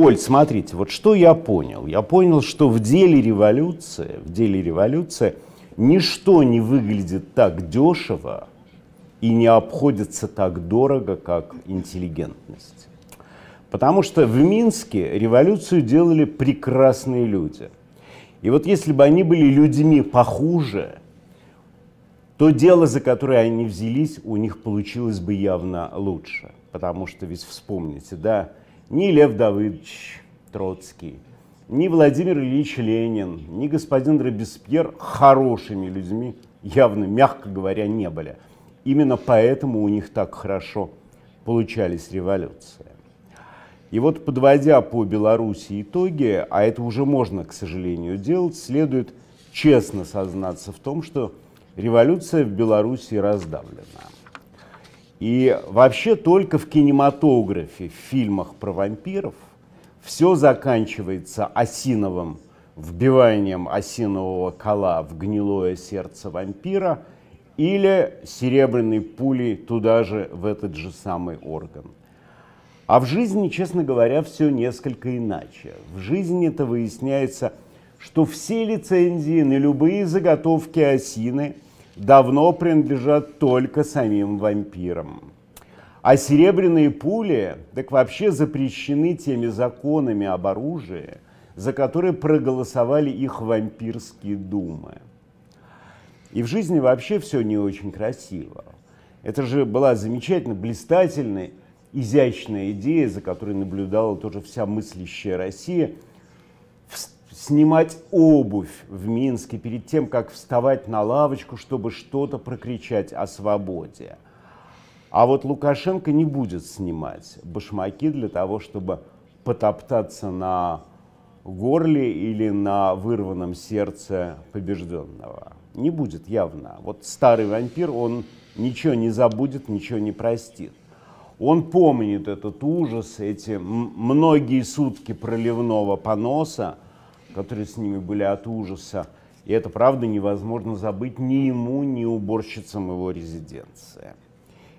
Оль, смотрите, вот что я понял. Я понял, что в деле революции, в деле революции ничто не выглядит так дешево и не обходится так дорого, как интеллигентность. Потому что в Минске революцию делали прекрасные люди. И вот если бы они были людьми похуже, то дело, за которое они взялись, у них получилось бы явно лучше. Потому что ведь вспомните, да, ни Лев Давыдович Троцкий, ни Владимир Ильич Ленин, ни господин Робеспьер хорошими людьми явно, мягко говоря, не были. Именно поэтому у них так хорошо получались революции. И вот подводя по Беларуси итоги, а это уже можно, к сожалению, делать, следует честно сознаться в том, что революция в Беларуси раздавлена. И вообще только в кинематографе, в фильмах про вампиров все заканчивается осиновым вбиванием осинового кола в гнилое сердце вампира или серебряной пулей туда же, в этот же самый орган. А в жизни, честно говоря, все несколько иначе. В жизни это выясняется, что все лицензии на любые заготовки осины – давно принадлежат только самим вампирам. А серебряные пули так вообще запрещены теми законами об оружии, за которые проголосовали их вампирские думы. И в жизни вообще все не очень красиво. Это же была замечательная блистательная, изящная идея, за которой наблюдала тоже вся мыслящая Россия снимать обувь в Минске перед тем, как вставать на лавочку, чтобы что-то прокричать о свободе. А вот Лукашенко не будет снимать башмаки для того, чтобы потоптаться на горле или на вырванном сердце побежденного. Не будет явно. Вот старый вампир, он ничего не забудет, ничего не простит. Он помнит этот ужас, эти многие сутки проливного поноса, которые с ними были от ужаса. И это, правда, невозможно забыть ни ему, ни уборщицам его резиденции.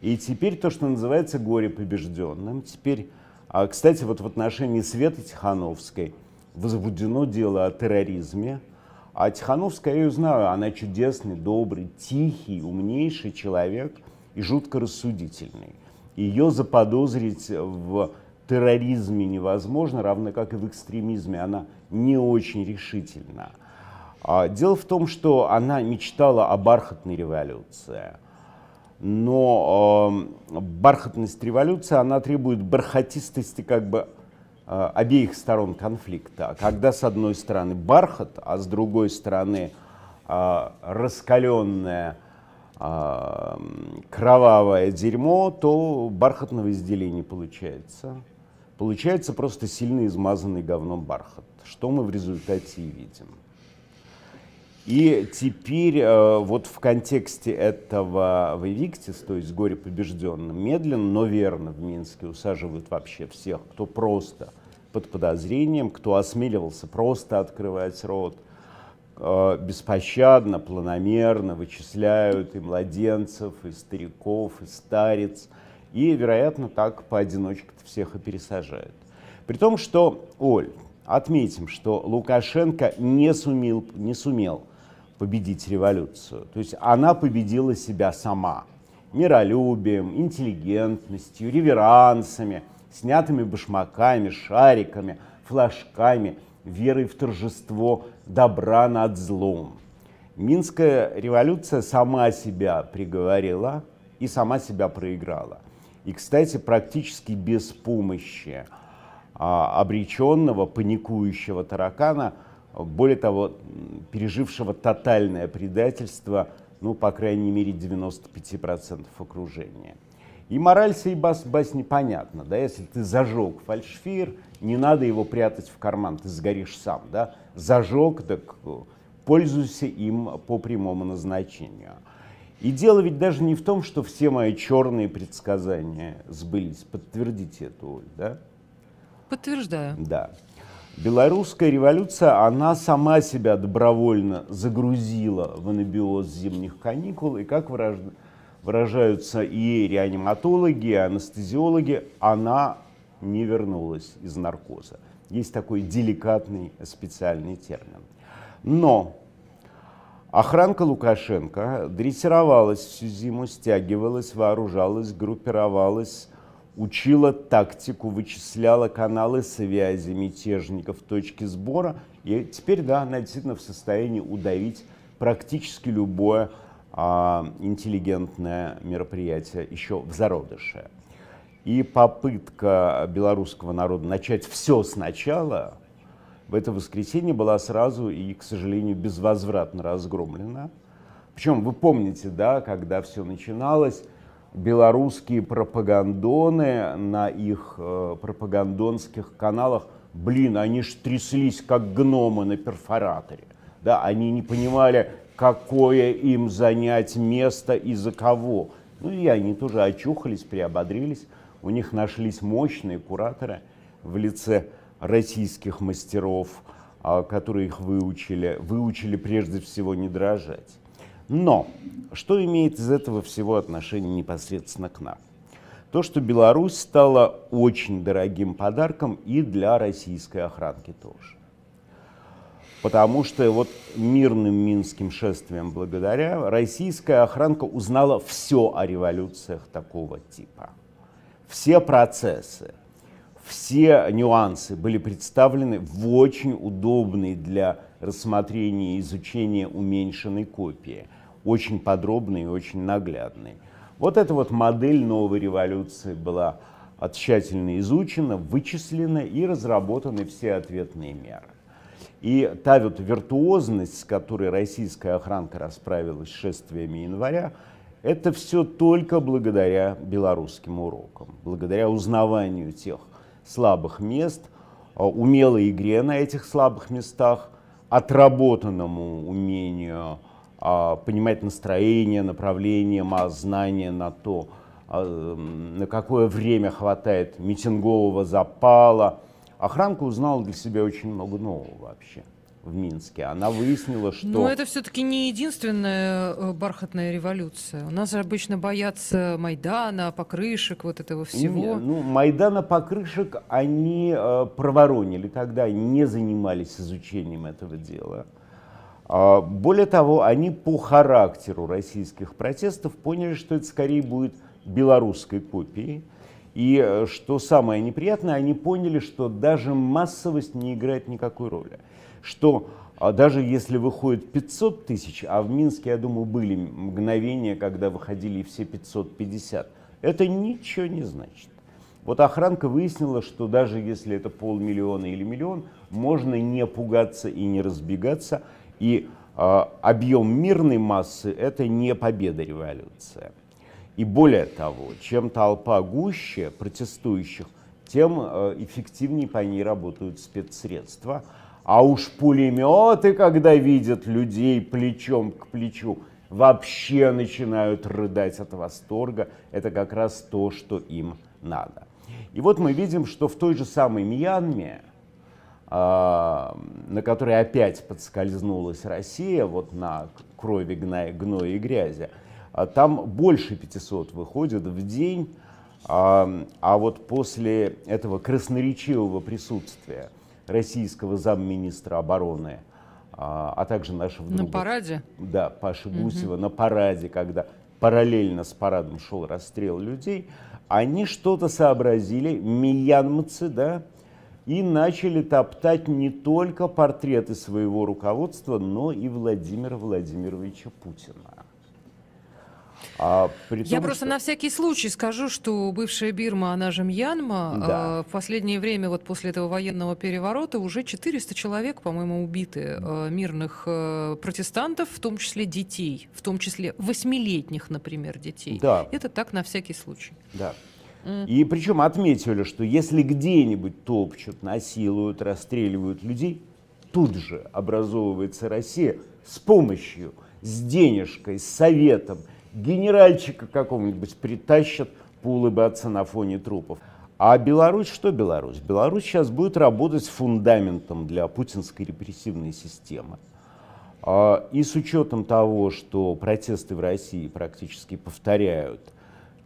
И теперь то, что называется горе побежденным, теперь, а, кстати, вот в отношении Светы Тихановской возбуждено дело о терроризме, а Тихановская, я ее знаю, она чудесный, добрый, тихий, умнейший человек и жутко рассудительный. Ее заподозрить в терроризме невозможна, равно как и в экстремизме, она не очень решительна. А, дело в том, что она мечтала о бархатной революции. Но э, бархатность революции, она требует бархатистости как бы э, обеих сторон конфликта. Когда с одной стороны бархат, а с другой стороны э, раскаленное э, кровавое дерьмо, то бархатного изделия не получается. Получается просто сильно измазанный говном бархат, что мы в результате и видим. И теперь э, вот в контексте этого Вивиктис, то есть горе побежденным, медленно, но верно в Минске усаживают вообще всех, кто просто под подозрением, кто осмеливался просто открывать рот, э, беспощадно, планомерно вычисляют и младенцев, и стариков, и старец – и, вероятно, так поодиночке всех и пересажают. При том, что, Оль, отметим, что Лукашенко не сумел, не сумел победить революцию. То есть она победила себя сама. Миролюбием, интеллигентностью, реверансами, снятыми башмаками, шариками, флажками, верой в торжество добра над злом. Минская революция сама себя приговорила и сама себя проиграла и, кстати, практически без помощи а, обреченного, паникующего таракана, более того, пережившего тотальное предательство, ну, по крайней мере, 95% окружения. И мораль сей бас, басни понятна, да, если ты зажег фальшфир, не надо его прятать в карман, ты сгоришь сам, да, зажег, так э, пользуйся им по прямому назначению. И дело ведь даже не в том, что все мои черные предсказания сбылись. Подтвердите это, Оль, да? Подтверждаю. Да. Белорусская революция, она сама себя добровольно загрузила в анабиоз зимних каникул, и как выражаются и реаниматологи, и анестезиологи, она не вернулась из наркоза. Есть такой деликатный специальный термин. Но Охранка Лукашенко дрессировалась всю зиму, стягивалась, вооружалась, группировалась, учила тактику, вычисляла каналы связи мятежников, точки сбора. И теперь, да, она действительно в состоянии удавить практически любое а, интеллигентное мероприятие еще в зародыше. И попытка белорусского народа начать все сначала в это воскресенье была сразу и, к сожалению, безвозвратно разгромлена. Причем вы помните, да, когда все начиналось, белорусские пропагандоны на их э, пропагандонских каналах, блин, они ж тряслись, как гномы на перфораторе. Да, они не понимали, какое им занять место и за кого. Ну и они тоже очухались, приободрились. У них нашлись мощные кураторы в лице российских мастеров, а, которые их выучили, выучили прежде всего не дрожать. Но что имеет из этого всего отношение непосредственно к нам? То, что Беларусь стала очень дорогим подарком и для российской охранки тоже. Потому что вот мирным минским шествием благодаря российская охранка узнала все о революциях такого типа. Все процессы, все нюансы были представлены в очень удобной для рассмотрения и изучения уменьшенной копии, очень подробной и очень наглядной. Вот эта вот модель новой революции была тщательно изучена, вычислена и разработаны все ответные меры. И та вот виртуозность, с которой российская охранка расправилась с шествиями января, это все только благодаря белорусским урокам, благодаря узнаванию тех слабых мест, а, умелой игре на этих слабых местах, отработанному умению а, понимать настроение, направление, знание на то, а, на какое время хватает митингового запала. Охранка узнала для себя очень много нового вообще в Минске. Она выяснила, что... Но это все-таки не единственная э, бархатная революция. У нас обычно боятся Майдана, покрышек, вот этого всего. Не, ну, Майдана, покрышек они э, проворонили тогда, не занимались изучением этого дела. Э, более того, они по характеру российских протестов поняли, что это скорее будет белорусской копией и э, что самое неприятное, они поняли, что даже массовость не играет никакой роли. Что а даже если выходит 500 тысяч, а в Минске, я думаю, были мгновения, когда выходили все 550, это ничего не значит. Вот охранка выяснила, что даже если это полмиллиона или миллион, можно не пугаться и не разбегаться. И э, объем мирной массы – это не победа революция. И более того, чем толпа гуще протестующих, тем э, эффективнее по ней работают спецсредства. А уж пулеметы, когда видят людей плечом к плечу, вообще начинают рыдать от восторга. Это как раз то, что им надо. И вот мы видим, что в той же самой Мьянме, а, на которой опять подскользнулась Россия, вот на крови, гной и грязи, а там больше 500 выходит в день, а, а вот после этого красноречивого присутствия российского замминистра обороны, а, а также нашего друга... На параде? Да, Паши угу. Гусева на параде, когда параллельно с парадом шел расстрел людей, они что-то сообразили, миянмцы, да, и начали топтать не только портреты своего руководства, но и Владимира Владимировича Путина. А том, Я просто что... на всякий случай скажу, что бывшая Бирма, она же Мьянма, да. э, в последнее время, вот после этого военного переворота, уже 400 человек, по-моему, убиты э, мирных э, протестантов, в том числе детей, в том числе восьмилетних, например, детей. Да. Это так на всякий случай. Да. И причем отметили, что если где-нибудь топчут, насилуют, расстреливают людей, тут же образовывается Россия с помощью, с денежкой, с советом – генеральчика какого-нибудь притащат поулыбаться на фоне трупов. А Беларусь, что Беларусь? Беларусь сейчас будет работать фундаментом для путинской репрессивной системы. А, и с учетом того, что протесты в России практически повторяют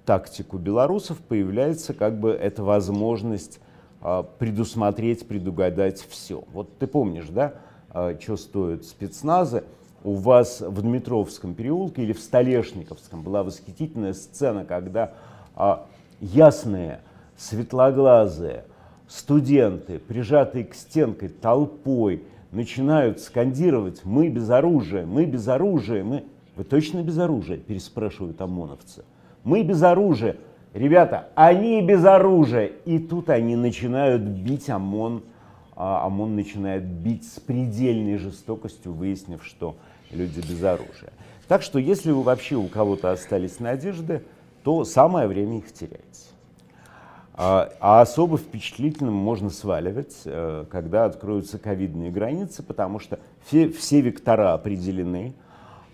тактику белорусов, появляется как бы эта возможность а, предусмотреть, предугадать все. Вот ты помнишь, да, а, что стоят спецназы? у вас в Дмитровском переулке или в Столешниковском была восхитительная сцена, когда а, ясные, светлоглазые студенты, прижатые к стенке толпой, начинают скандировать «Мы без оружия! Мы без оружия! Мы...» «Вы точно без оружия?» – переспрашивают ОМОНовцы. «Мы без оружия!» «Ребята, они без оружия!» И тут они начинают бить ОМОН. А ОМОН начинает бить с предельной жестокостью, выяснив, что люди без оружия. Так что если вы вообще у кого-то остались надежды, то самое время их терять. А, а особо впечатлительным можно сваливать, э, когда откроются ковидные границы, потому что все, все вектора определены,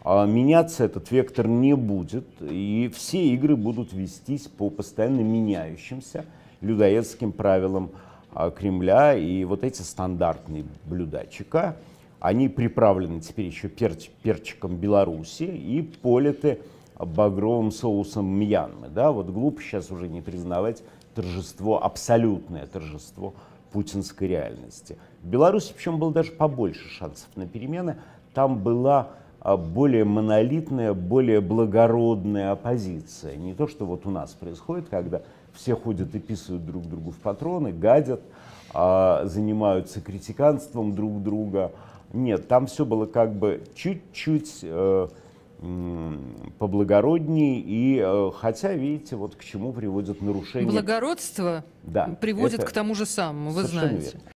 а меняться этот вектор не будет, и все игры будут вестись по постоянно меняющимся людоедским правилам а, Кремля и вот эти стандартные блюда ЧК, они приправлены теперь еще перч, перчиком Беларуси и политы багровым соусом Мьянмы. Да? Вот глупо сейчас уже не признавать торжество, абсолютное торжество путинской реальности. В Беларуси, причем, было даже побольше шансов на перемены. Там была а, более монолитная, более благородная оппозиция. Не то, что вот у нас происходит, когда все ходят и писают друг другу в патроны, гадят, а, занимаются критиканством друг друга – нет, там все было как бы чуть-чуть э, поблагородней, и э, хотя, видите, вот к чему приводят нарушения Благородство да, приводит к тому же самому, вы знаете. Верно.